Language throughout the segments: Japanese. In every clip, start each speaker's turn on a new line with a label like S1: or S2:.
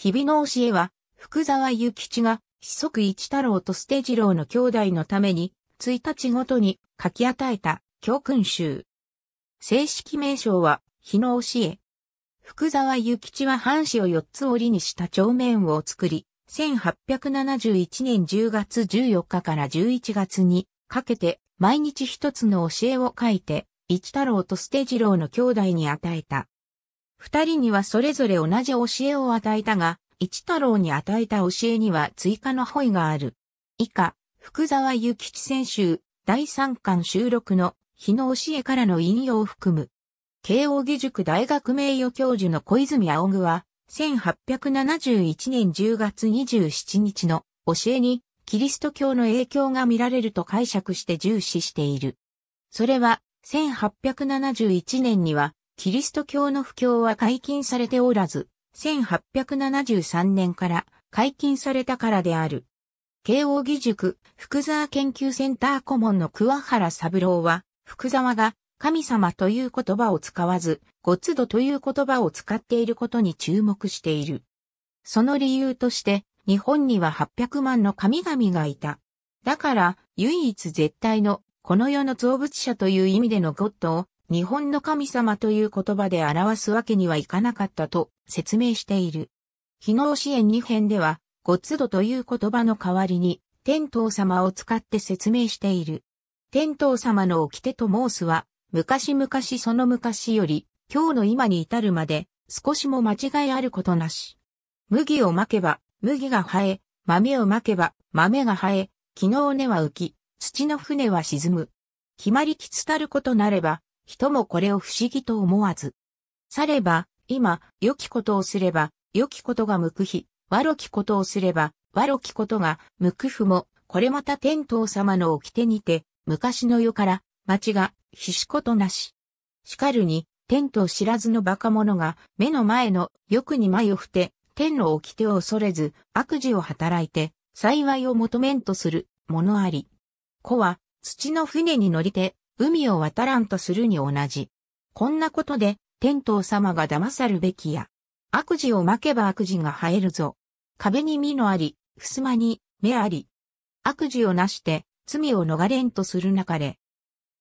S1: 日々の教えは、福沢諭吉が、子息一太郎と捨て次郎の兄弟のために、1日ごとに書き与えた教訓集。正式名称は、日の教え。福沢諭吉は半紙を四つ折りにした帳面を作り、1871年10月14日から11月にかけて毎日一つの教えを書いて、一太郎と捨て次郎の兄弟に与えた。二人にはそれぞれ同じ教えを与えたが、一太郎に与えた教えには追加の保意がある。以下、福沢諭吉選手、第三巻収録の日の教えからの引用を含む。慶応義塾大学名誉教授の小泉青具は、1871年10月27日の教えに、キリスト教の影響が見られると解釈して重視している。それは、1871年には、キリスト教の布教は解禁されておらず、1873年から解禁されたからである。慶応義塾、福沢研究センター顧問の桑原三郎は、福沢が神様という言葉を使わず、ご都度という言葉を使っていることに注目している。その理由として、日本には800万の神々がいた。だから、唯一絶対の、この世の造物者という意味でのゴッドを、日本の神様という言葉で表すわけにはいかなかったと説明している。日の援え2編では、ごつどという言葉の代わりに、天道様を使って説明している。天道様の掟と申すは、昔々その昔より、今日の今に至るまで、少しも間違いあることなし。麦をまけば、麦が生え、豆をまけば、豆が生え、木の根は浮き、土の船は沈む。決まりきつたることなれば、人もこれを不思議と思わず。されば、今、良きことをすれば、良きことがく日、悪きことをすれば、悪きことがくふも、これまた天道様の掟にて、昔の世から、町が、ひしことなし。しかるに、天と知らずの馬鹿者が、目の前の欲に迷をて、天の掟を恐れず、悪事を働いて、幸いを求めんとする、ものあり。子は、土の船に乗りて、海を渡らんとするに同じ。こんなことで、天道様が騙さるべきや。悪事をまけば悪事が生えるぞ。壁に身のあり、襖に目あり。悪事をなして、罪を逃れんとするなかれ。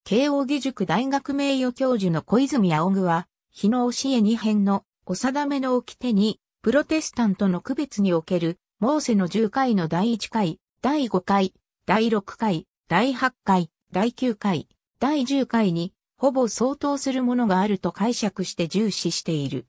S1: 慶応義塾大学名誉教授の小泉青具は、日の教え二編のお定めの掟に、プロテスタントの区別における、モーセの十回の第一回、第五回、第六回、第八回、第九回、第10回にほぼ相当するものがあると解釈して重視している。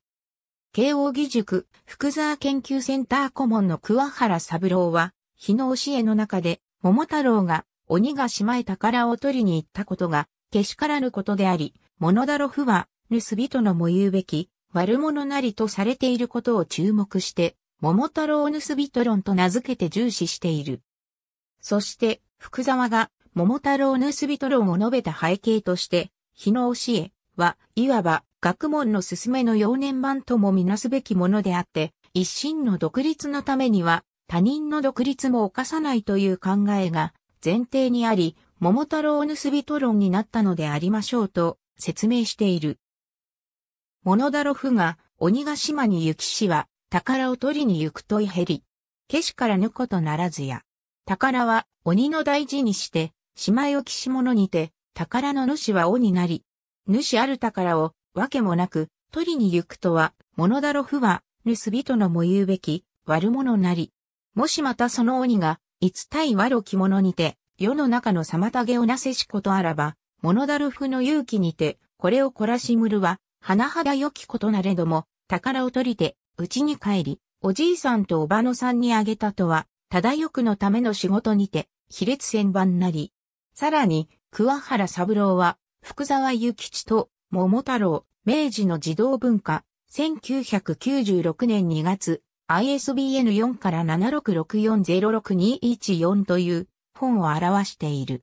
S1: 慶応義塾福沢研究センター顧問の桑原三郎は、日の教えの中で、桃太郎が鬼がしまた。宝を取りに行ったことが、けしからぬことであり、物だろふは、盗人のも言うべき、悪者なりとされていることを注目して、桃太郎盗人論と名付けて重視している。そして、福沢が桃太郎盗人論を述べた背景として、日の教えは、いわば、学問の進めの幼年版ともみなすべきものであって、一心の独立のためには、他人の独立も犯さないという考えが前提にあり、桃太郎盗人論になったのでありましょうと説明している。モノダロフが鬼ヶ島に行きしは宝を取りに行くといへり。けしからぬことならずや。宝は鬼の大事にしてしまいおきし者にて、宝の主は王になり、主ある宝を、わけもなく、取りに行くとは、物だろ不は、盗人のも言うべき、悪者なり。もしまたその鬼が、いつ対悪き者にて、世の中の妨げをなせしことあらば、物だろふの勇気にて、これを懲らしむるは、甚だ良きことなれども、宝を取りて、うちに帰り、おじいさんとおばのさんにあげたとは、ただ欲のための仕事にて、卑劣千番なり。さらに、桑原三郎は、福沢諭吉と桃太郎、明治の児童文化、1996年2月、ISBN4 から76640621という本を表している。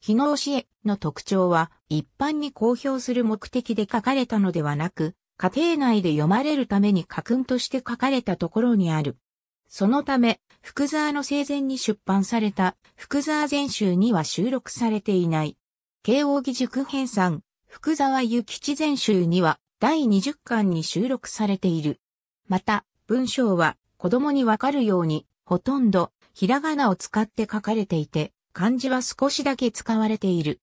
S1: 日の教えの特徴は一般に公表する目的で書かれたのではなく、家庭内で読まれるために家訓として書かれたところにある。そのため、福沢の生前に出版された福沢全集には収録されていない。慶応義塾編纂、福沢諭吉全集には第20巻に収録されている。また、文章は子供にわかるように、ほとんどひらがなを使って書かれていて、漢字は少しだけ使われている。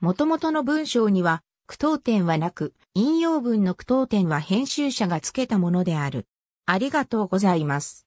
S1: 元々の文章には、句読点はなく、引用文の句読点は編集者が付けたものである。ありがとうございます。